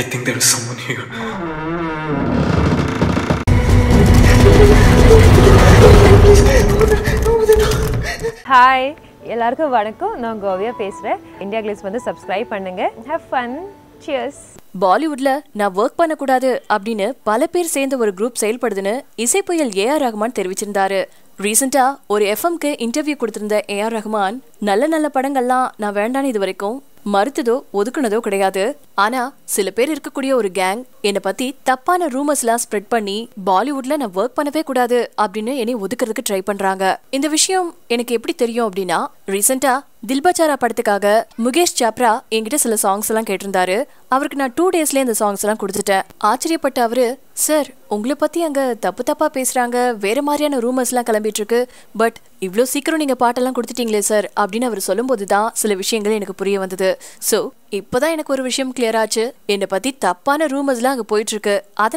I think there is someone here. Hi எல்லாருக்கும் வணக்கம் நான் கோவியா பேசுகிறேன் இந்தியா கிளிஸ் வந்து சப்ஸ்கிரைப் பண்ணுங்க ஹேவ் ஃபன் சியர்ஸ் பாலிவுட்ல நான் ஒர்க் பண்ணக்கூடாது அப்படின்னு பல பேர் சேர்ந்த ஒரு குரூப் செயல்படுதுன்னு புயல் ஏ ஆர் ரஹ்மான் தெரிவிச்சிருந்தாரு ரீசெண்டா ஒரு எஃப்எம்க்கு இன்டர்வியூ கொடுத்திருந்த ஏ ஆர் ரஹ்மான் நல்ல நல்ல படங்கள்லாம் நான் வேண்டான்னு இது வரைக்கும் மறுத்ததோ ஒதுக்குனதோ கிடையாது ஆனா சில பேர் இருக்கக்கூடிய ஒரு கேங் என்னை பத்தி தப்பான ரூமர்ஸ்லாம் ஸ்ப்ரெட் பண்ணி பாலிவுட்ல நான் ஒர்க் பண்ணவே கூடாது அப்படின்னு என்னை ஒதுக்குறதுக்கு ட்ரை பண்றாங்க இந்த விஷயம் எனக்கு எப்படி தெரியும் அப்படின்னா ரீசெண்டா தில்பச்சாரா படத்துக்காக முகேஷ் சாப்ரா என்கிட்ட சில சாங்ஸ் எல்லாம் கேட்டிருந்தாரு அவருக்கு நான் டூ டேஸ்லேயே இந்த சாங்ஸ் எல்லாம் கொடுத்துட்டேன் ஆச்சரியப்பட்ட அவரு சார் உங்களை பற்றி அங்கே தப்பு தப்பாக பேசுகிறாங்க வேறு மாதிரியான எல்லாம் கிளம்பிட்டு இருக்கு பட் இவ்வளோ சீக்கிரம் நீங்கள் பாட்டெல்லாம் கொடுத்துட்டீங்களே சார் அப்படின்னு அவர் சொல்லும்போது தான் சில விஷயங்கள் எனக்கு புரிய வந்தது ஸோ இப்போ தான் எனக்கு ஒரு விஷயம் கிளியர் ஆச்சு என்னை பற்றி தப்பான எல்லாம் அங்கே போயிட்டுருக்கு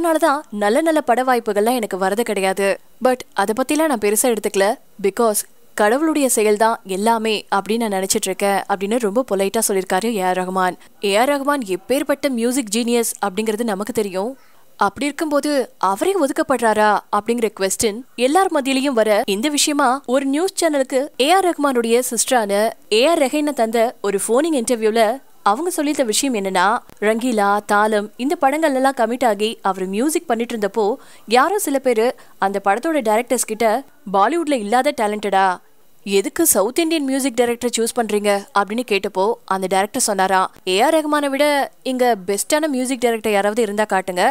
இருக்கு தான் நல்ல நல்ல பட வாய்ப்புகள்லாம் எனக்கு வரது கிடையாது பட் அதை பற்றிலாம் நான் பெருசாக எடுத்துக்கல பிகாஸ் கடவுளுடைய செயல்தான் எல்லாமே அப்படின்னு நான் நினச்சிட்டு இருக்கேன் அப்படின்னு ரொம்ப பொலைட்டாக சொல்லியிருக்காரு ஏஆர் ரஹ்மான் ஏஆர் ரஹ்மான் எப்பேற்பட்ட மியூசிக் ஜீனியஸ் அப்படிங்கிறது நமக்கு தெரியும் அப்படி இருக்கும்போது அவரே ஒதுக்கப்படுறாரா அப்படிங்கிற கொஸ்டின் எல்லார் மத்தியிலையும் வர இந்த விஷயமா ஒரு நியூஸ் சேனலுக்கு ஏ ஆர் ரஹ்மானுடைய சிஸ்டரான ஏ ஆர் தந்த ஒரு போனிங் இன்டர்வியூல அவங்க சொல்லியிருந்த விஷயம் என்னன்னா ரங்கீலா தாளம் இந்த படங்கள் எல்லாம் கமிட் ஆகி அவர் மியூசிக் பண்ணிட்டு இருந்தப்போ யாரோ சில பேர் அந்த படத்தோட டைரக்டர்ஸ் கிட்ட பாலிவுட்ல இல்லாத டேலண்டடா எதுக்கு South Indian music director choose பண்றீங்க அப்படின்னு கேட்டப்போ அந்த டேரக்டர் சொன்னாரா ஏஆர் ரஹ்மானை விட இங்க பெஸ்டான மியூசிக் டைரக்டர் யாராவது இருந்தா காட்டுங்க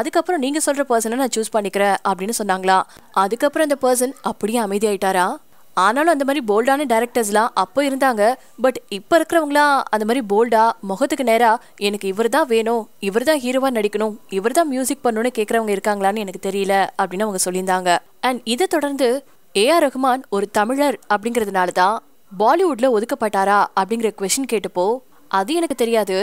அதுக்கப்புறம் நீங்க சொல்ற பர்சனை நான் சூஸ் பண்ணிக்கிறேன் அப்படின்னு சொன்னாங்களா அதுக்கப்புறம் அந்த பர்சன் அப்படியே அமைதியாயிட்டாரா ஆனாலும் அந்த மாதிரி போல்டான டேரக்டர்ஸ்லாம் அப்போ இருந்தாங்க பட் இப்போ இருக்கிறவங்களாம் அந்த மாதிரி போல்டாக முகத்துக்கு நேராக எனக்கு இவர் தான் வேணும் இவர் தான் ஹீரோவாக நடிக்கணும் இவர் தான் மியூசிக் பண்ணணும்னு கேட்குறவங்க இருக்காங்களான்னு எனக்கு தெரியல அப்படின்னு அவங்க சொல்லியிருந்தாங்க அண்ட் இதை தொடர்ந்து ஏ ஆர் ரஹ்மான் ஒரு தமிழர் அப்படிங்கிறதுனால தான் பாலிவுட்ல ஒதுக்கப்பட்டாரா அப்படிங்கிற கொஷின் கேட்டப்போ அது எனக்கு தெரியாது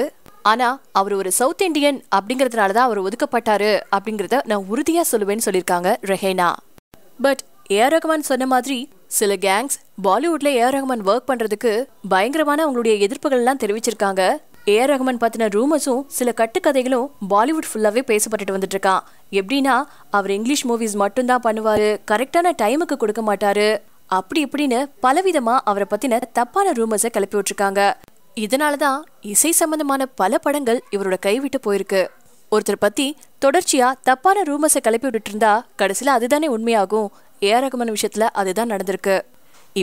ஆனால் அவர் ஒரு சவுத் இண்டியன் அப்படிங்கிறதுனால தான் அவர் ஒதுக்கப்பட்டாரு அப்படிங்கிறத நான் உறுதியாக சொல்லுவேன்னு சொல்லியிருக்காங்க Rehana but A R Rahman சொன்ன மாதிரி சில கேங்ஸ் பாலிவுட்ல ஏ ஆர் ரஹ்மான் ஒர்க் பண்ணுறதுக்கு பயங்கரமான அவங்களுடைய எதிர்ப்புகள் எல்லாம் தெரிவிச்சிருக்காங்க ஏஆர் ரஹ்மான் பத்தின ரூமர்ஸும் சில கட்டுக்கதைகளும் பாலிவுட் ஃபுல்லாவே பேசப்பட்டுட்டு வந்துட்டு இருக்கான் எப்படின்னா அவர் இங்கிலீஷ் மூவிஸ் மட்டும்தான் பண்ணுவாரு கரெக்டான டைமுக்கு கொடுக்க மாட்டாரு அப்படி இப்படின்னு பலவிதமா அவரை பத்தின தப்பான ரூமர்ஸை கிளப்பி விட்டுருக்காங்க இதனாலதான் இசை சம்பந்தமான பல படங்கள் இவரோட கைவிட்டு போயிருக்கு ஒருத்தர் பத்தி தொடர்ச்சியா தப்பான ரூமர்ஸை கிளப்பி விட்டுட்டு இருந்தா கடைசியில அதுதானே உண்மையாகும் ஏஆர் ரஹ்மான் விஷயத்துல அதுதான் நடந்திருக்கு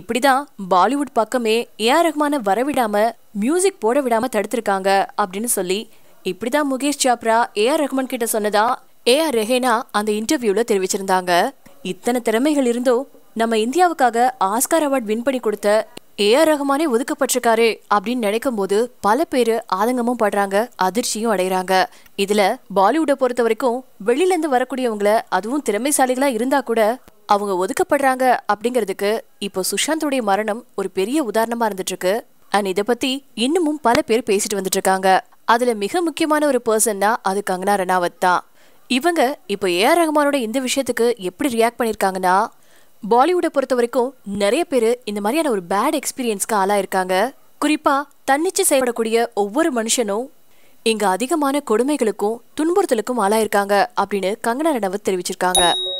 இப்படிதான் பாலிவுட் பக்கமே ஏஆர் ரஹ்மான வரவிடாம மியூசிக் போட விடாமல் தடுத்திருக்காங்க அப்படின்னு சொல்லி இப்படிதான் முகேஷ் சாப்ரா ஏஆர் ரஹ்மான் கிட்ட சொன்னதா ஏஆர் ரெஹேனா அந்த இன்டர்வியூவில் தெரிவிச்சிருந்தாங்க இத்தனை திறமைகள் இருந்தோ நம்ம இந்தியாவுக்காக ஆஸ்கார் அவார்ட் வின் பண்ணி கொடுத்த ஏஆர் ரஹ்மானே ஒதுக்கப்பட்டிருக்காரு அப்படின்னு நினைக்கும் போது பல பேர் ஆதங்கமும் படுறாங்க அதிர்ச்சியும் அடைகிறாங்க இதுல பாலிவுட பொறுத்த வரைக்கும் வெளியிலேருந்து வரக்கூடியவங்கள அதுவும் திறமைசாலிகளா இருந்தா கூட அவங்க ஒதுக்கப்படுறாங்க அப்படிங்கிறதுக்கு இப்போ சுஷாந்தோடைய மரணம் ஒரு பெரிய உதாரணமா இருந்துட்டு இருக்கு அண்ட் இதை பற்றி இன்னமும் பல பேர் பேசிட்டு வந்துட்டு இருக்காங்க அதில் மிக முக்கியமான ஒரு பர்சன்னா அது கங்கனா ரணாவத் தான் இவங்க இப்போ ஏஆர் ரஹ்மானோட இந்த விஷயத்துக்கு எப்படி ரியாக்ட் பண்ணியிருக்காங்கன்னா பாலிவுட்டை பொறுத்த வரைக்கும் நிறைய பேர் இந்த மாதிரியான ஒரு பேட் எக்ஸ்பீரியன்ஸ்க்கு ஆளாயிருக்காங்க குறிப்பாக தன்னிச்சு செயல்படக்கூடிய ஒவ்வொரு மனுஷனும் இங்கே அதிகமான கொடுமைகளுக்கும் துன்புறுத்தலுக்கும் ஆளாயிருக்காங்க அப்படின்னு கங்கனா ரணவத் தெரிவிச்சிருக்காங்க